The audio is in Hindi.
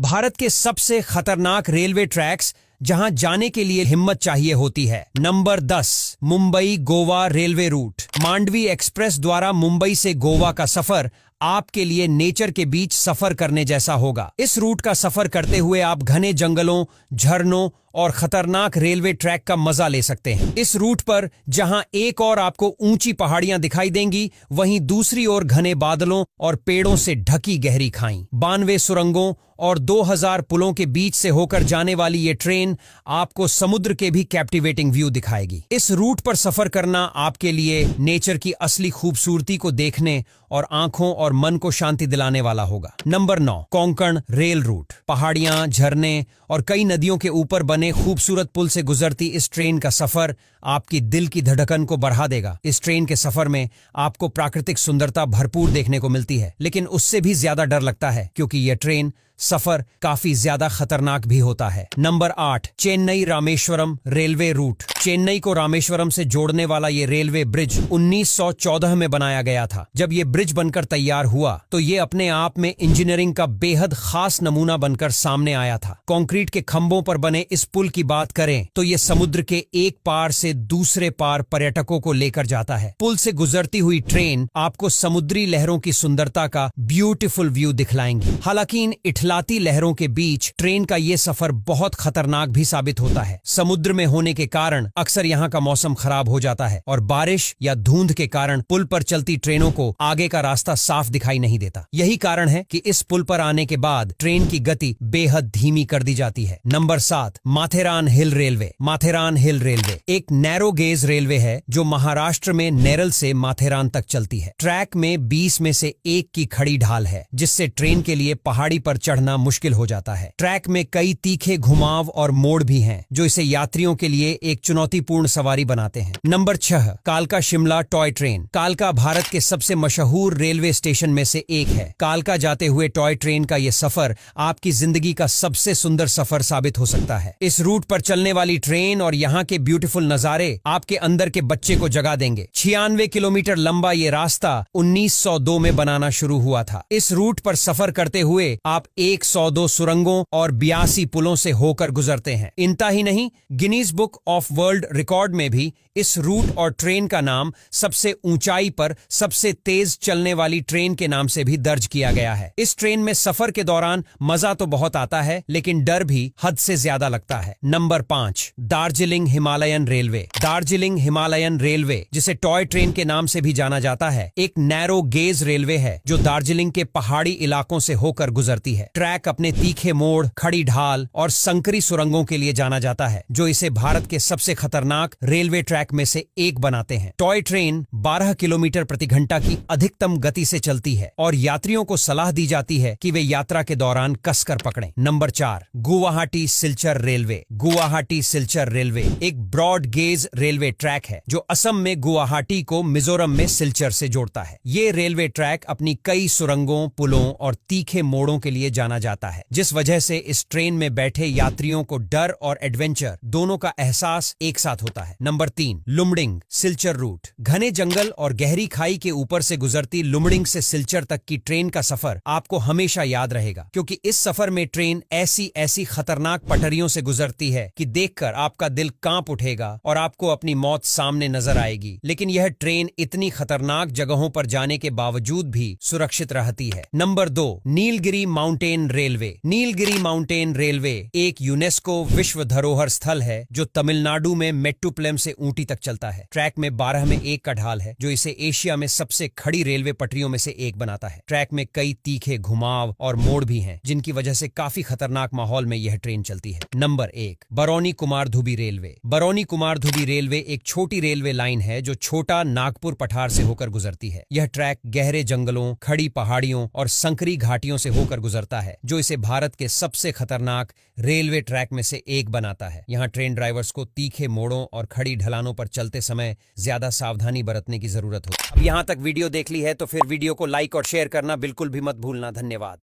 भारत के सबसे खतरनाक रेलवे ट्रैक्स जहां जाने के लिए हिम्मत चाहिए होती है नंबर दस Mumbai Goa railway route Mandovi express द्वारा मुंबई से गोवा का सफर आपके लिए नेचर के बीच सफर करने जैसा होगा इस रूट का सफर करते हुए आप घने जंगलों झरनों और खतरनाक रेलवे ट्रैक का मजा ले सकते हैं इस रूट पर जहां एक और आपको ऊंची पहाड़ियां दिखाई देंगी वहीं दूसरी ओर घने बादलों और पेड़ों से ढकी गहरी खाई बानवे सुरंगों और 2000 पुलों के बीच से होकर जाने वाली ये ट्रेन ट्रेन आपको समुद्र के भी कैप्टिवेटिंग व्यू दिखाएगी इस रूट पर सफर करना आपके लिए नेचर की असली खूबसूरती को देखने और आंखों और मन को शांति दिलाने वाला होगा नंबर नौ कोंकण रेल रूट पहाड़ियां झरने और कई नदियों के ऊपर बने खूबसूरत पुल से गुजरती इस ट्रेन का सफर आपकी दिल की धड़कन को बढ़ा देगा इस ट्रेन के सफर में आपको प्राकृतिक सुंदरता भरपूर देखने को मिलती है लेकिन उससे भी ज्यादा डर लगता है क्योंकि यह ट्रेन सफर काफी ज्यादा खतरनाक भी होता है नंबर आठ चेन्नई रामेश्वरम रेलवे रूट चेन्नई को रामेश्वरम से जोड़ने वाला ये रेलवे ब्रिज 1914 में बनाया गया था जब ये ब्रिज बनकर तैयार हुआ तो ये अपने आप में इंजीनियरिंग का बेहद खास नमूना बनकर सामने आया था कंक्रीट के खंभों पर बने इस पुल की बात करें तो ये समुद्र के एक पार से दूसरे पार पर्यटकों को लेकर जाता है पुल से गुजरती हुई ट्रेन आपको समुद्री लहरों की सुंदरता का ब्यूटिफुल व्यू दिखलाएंगी हालांकि इन इठलाती लहरों के बीच ट्रेन का ये सफर बहुत खतरनाक भी साबित होता है समुद्र में होने के कारण अक्सर यहाँ का मौसम खराब हो जाता है और बारिश या धुंध के कारण पुल पर चलती ट्रेनों को आगे आगे का रास्ता साफ दिखाई नहीं देता यही कारण है कि इस पुल पर आने के बाद ट्रेन की गति बेहद धीमी कर दी जाती है नंबर सात Matheran hill railway Matheran hill railway एक नैरो गेज रेलवे है जो महाराष्ट्र में नेरल से माथेरान तक चलती है ट्रैक में बीस में से एक की खड़ी ढाल है जिससे ट्रेन के लिए पहाड़ी पर चढ़ना मुश्किल हो जाता है ट्रैक में कई तीखे घुमाव और मोड़ भी हैं जो इसे यात्रियों के लिए एक चुनौतीपूर्ण सवारी बनाते हैं नंबर छह कालका शिमला टॉय ट्रेन कालका भारत के सबसे मशहूर मशहूर रेलवे स्टेशन में से एक है कालका जाते हुए टॉय ट्रेन का ये सफर आपकी जिंदगी का सबसे सुंदर सफर साबित हो सकता है इस रूट पर चलने वाली ट्रेन और यहाँ के ब्यूटीफुल नजारे आपके अंदर के बच्चे को जगा देंगे छियानवे किलोमीटर लंबा ये रास्ता 1902 में बनाना शुरू हुआ था इस रूट पर सफर करते हुए आप 102 सुरंगों और बयासी पुलों से होकर गुजरते हैं इनता ही नहीं Guinness book of world record में भी इस रूट और ट्रेन का नाम सबसे ऊंचाई पर सबसे तेज चलने वाली ट्रेन के नाम से भी दर्ज किया गया है इस ट्रेन में सफर के दौरान मजा तो बहुत आता है लेकिन डर भी हद से ज्यादा लगता है नंबर पाँच दार्जिलिंग हिमालयन रेलवे दार्जिलिंग हिमालयन रेलवे जिसे टॉय ट्रेन के नाम से भी जाना जाता है एक नैरो गेज रेलवे है जो दार्जिलिंग के पहाड़ी इलाकों से होकर गुजरती है ट्रैक अपने तीखे मोड़ खड़ी ढाल और संकरी सुरंगों के लिए जाना जाता है जो इसे भारत के सबसे खतरनाक रेलवे ट्रैक में से एक बनाते हैं टॉय ट्रेन 12 किलोमीटर प्रति घंटा की अधिक अधिकतम गति से चलती है और यात्रियों को सलाह दी जाती है कि वे यात्रा के दौरान कसकर पकड़ें नंबर चार गुवाहाटी सिलचर रेलवे गुवाहाटी सिलचर रेलवे एक ब्रॉड गेज रेलवे ट्रैक है जो असम में गुवाहाटी को मिजोरम में सिलचर से जोड़ता है ये रेलवे ट्रैक अपनी कई सुरंगों पुलों और तीखे मोड़ों के लिए जाना जाता है जिस वजह से इस ट्रेन में बैठे यात्रियों को डर और एडवेंचर दोनों का एहसास एक साथ होता है नंबर तीन लुमडिंग सिलचर रूट घने जंगल और गहरी खाई के ऊपर से गुजर करती लुमड़िंग से सिलचर तक की ट्रेन का सफर आपको हमेशा याद रहेगा क्योंकि इस सफर में ट्रेन ऐसी ऐसी खतरनाक पटरियों से गुजरती है कि देखकर आपका दिल कांप उठेगा और आपको अपनी मौत सामने नजर आएगी लेकिन यह ट्रेन इतनी खतरनाक जगहों पर जाने के बावजूद भी सुरक्षित रहती है नंबर दो Nilgiri mountain railway Nilgiri mountain railway एक यूनेस्को विश्व धरोहर स्थल है जो तमिलनाडु में मेट्टुप्लेम से ऊटी तक चलता है ट्रैक में बारह में एक का ढाल है जो इसे एशिया में सबसे खड़ी रेल रेलवे पटरियों में से एक बनाता है ट्रैक में कई तीखे घुमाव और मोड़ भी हैं जिनकी वजह से काफी खतरनाक माहौल में यह ट्रेन चलती है नंबर एक बरौनी कुमार धुबी रेलवे बरौनी कुमार धुबी रेलवे एक छोटी रेलवे लाइन है जो छोटा नागपुर पठार से होकर गुजरती है यह ट्रैक गहरे जंगलों खड़ी पहाड़ियों और संकरी घाटियों से होकर गुजरता है जो इसे भारत के सबसे खतरनाक रेलवे ट्रैक में से एक बनाता है यहाँ ट्रेन ड्राइवर्स को तीखे मोड़ों और खड़ी ढलानों पर चलते समय ज्यादा सावधानी बरतने की जरूरत होती है अब यहाँ तक वीडियो देख ली है है तो फिर वीडियो को लाइक और शेयर करना बिल्कुल भी मत भूलना धन्यवाद